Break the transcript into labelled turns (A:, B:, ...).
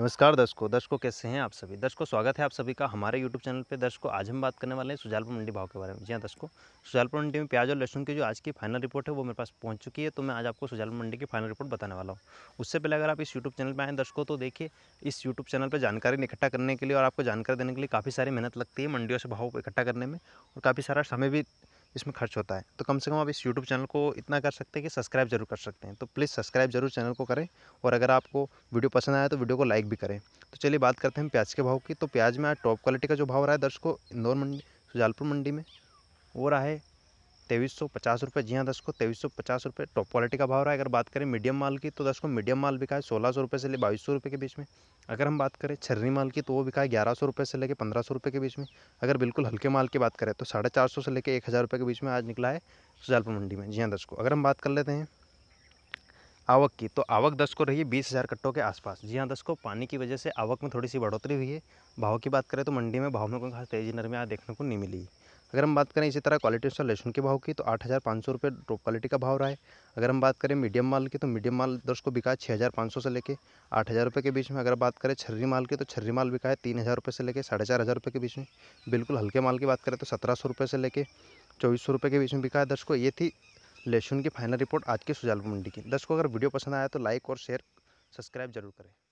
A: नमस्कार दर्शकों दर्शकों कैसे हैं आप सभी दर्शकों स्वागत है आप सभी का हमारे यूट्यूब चैनल पे दर्शकों आज हम बात करने वाले हैं सुजालपुर मंडी भाव के बारे में जी हाँ दर्शकों सुजालपुर मंडी में प्याज और लहसुन की जो आज की फाइनल रिपोर्ट है वो मेरे पास पहुंच चुकी है तो मैं आज आपको सुजालपुर मंडी की फाइनल रिपोर्ट बताने वाला हूँ उससे पहले अगर आप इस यूट्यूब चैनल पर आए दर्शकों तो देखिए इस यूट्यूब चैनल पर जानकारी इकट्ठा करने के लिए और आपको जानकारी देने के लिए काफ़ी सारी मेहनत लगती है मंडियों से भाव इकट्ठा करने में और काफ़ी सारा समय भी इसमें खर्च होता है तो कम से कम आप इस यूट्यूब चैनल को इतना कर सकते हैं कि सब्सक्राइब जरूर कर सकते हैं तो प्लीज़ सब्सक्राइब जरूर चैनल को करें और अगर आपको वीडियो पसंद आया तो वीडियो को लाइक भी करें तो चलिए बात करते हैं प्याज के भाव की तो प्याज में आज टॉप क्वालिटी का जो भाव रहा है दर्शकों इंदौर मंडी सुजालपुर मंडी में वो रहा है तेईस सौ पचास रुपये जी हाँ दस को तेईस सौ पचास रुपये टॉप क्वालिटी का भाव रहा है अगर बात करें मीडियम माल की तो दस को मीडियम माल बिका है सोलह सौ रुपये से ले बाईस सौ रुपये के बीच में अगर हम बात करें छरनी माल की तो वो बिका है ग्यारह सौ रुपये से लेकर पंद्रह सौ रुपये के बीच में अगर बिल्कुल हल्के माल की बात करें तो साढ़े चार सौ से लेकर एक हज़ार रुपये के बीच में आज निकला है सुजालपुर मंडी में जी हाँ दस को अगर हम बात कर लेते हैं आवक की तो आवक दस को रही है बीस हज़ार कट्टों के आसपास जी हाँ दस को पानी की वजह से आवक में थोड़ी सी बढ़ोतरी हुई है भाव की बात करें तो मंडी में भाव में कोई खास तेज़ी नरमी आज देखने को नहीं मिली अगर हम बात करें इसी तरह क्वालिटी स्टार लहसुन के भाव की तो आठ हज़ार पाँच सौ रुपये टॉप क्वालिटी का भाव रहा है अगर हम बात करें मीडियम माल की तो मीडियम माल दर्श को बिका है छः हज़ार पाँच सौ से लेकर आठ हज़ार रुपये के बीच में अगर बात करें छर्री माल की तो छर्री माल बिका है तीन हज़ार रुपये से लेकर साढ़े चार हज़ार रुपये के बीच में बिल्कुल हल्के माल की बात करें तो सत्रह सौ रुपये से लेकर चौबीस सौ रुपये के बीच में बिका है दर्श को ये थी लहसुन की फाइनल रिपोर्ट आज की सुजालपुर मंडी की दर्शकों अगर वीडियो पसंद आया तो लाइक और शेयर सब्सक्राइब जरूर करें